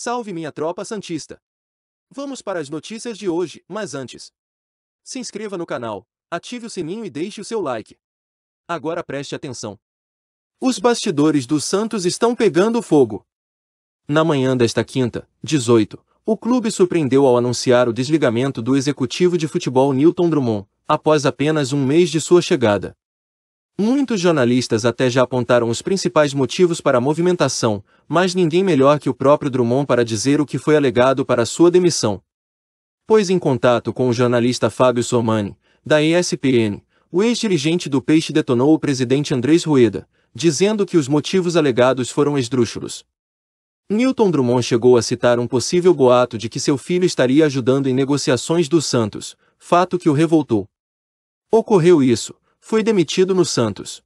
Salve minha tropa santista! Vamos para as notícias de hoje, mas antes. Se inscreva no canal, ative o sininho e deixe o seu like. Agora preste atenção. Os bastidores do Santos estão pegando fogo. Na manhã desta quinta, 18, o clube surpreendeu ao anunciar o desligamento do executivo de futebol Newton Drummond, após apenas um mês de sua chegada. Muitos jornalistas até já apontaram os principais motivos para a movimentação, mas ninguém melhor que o próprio Drummond para dizer o que foi alegado para sua demissão. Pois em contato com o jornalista Fábio Somani, da ESPN, o ex-dirigente do Peixe detonou o presidente Andrés Rueda, dizendo que os motivos alegados foram esdrúxulos. Newton Drummond chegou a citar um possível boato de que seu filho estaria ajudando em negociações do Santos, fato que o revoltou. Ocorreu isso, foi demitido no Santos.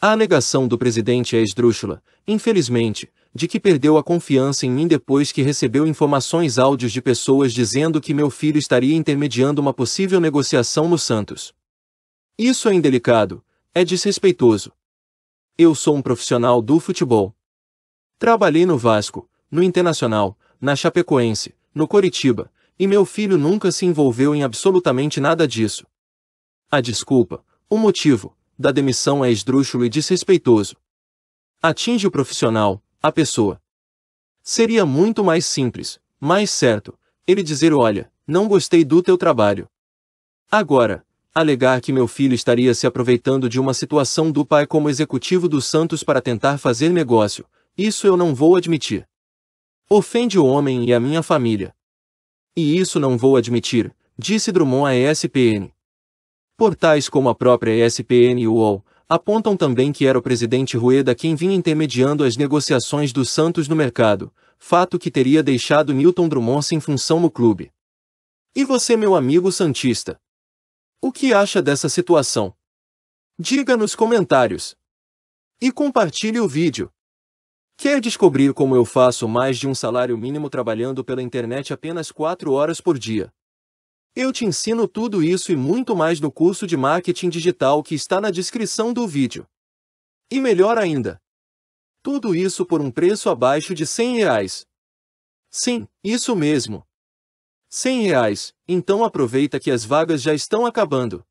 A alegação do presidente é esdrúxula, infelizmente, de que perdeu a confiança em mim depois que recebeu informações áudios de pessoas dizendo que meu filho estaria intermediando uma possível negociação no Santos. Isso é indelicado, é desrespeitoso. Eu sou um profissional do futebol. Trabalhei no Vasco, no Internacional, na Chapecoense, no Coritiba, e meu filho nunca se envolveu em absolutamente nada disso. A desculpa, o motivo da demissão é esdrúxulo e desrespeitoso. Atinge o profissional, a pessoa. Seria muito mais simples, mais certo, ele dizer: Olha, não gostei do teu trabalho. Agora, alegar que meu filho estaria se aproveitando de uma situação do pai como executivo do Santos para tentar fazer negócio, isso eu não vou admitir. Ofende o homem e a minha família. E isso não vou admitir, disse Drummond à ESPN. Portais como a própria ESPN e UOL apontam também que era o presidente Rueda quem vinha intermediando as negociações do Santos no mercado, fato que teria deixado Newton Drummond sem função no clube. E você, meu amigo Santista? O que acha dessa situação? Diga nos comentários. E compartilhe o vídeo. Quer descobrir como eu faço mais de um salário mínimo trabalhando pela internet apenas 4 horas por dia? Eu te ensino tudo isso e muito mais no curso de marketing digital que está na descrição do vídeo. E melhor ainda, tudo isso por um preço abaixo de 100 reais. Sim, isso mesmo. 100 reais, então aproveita que as vagas já estão acabando.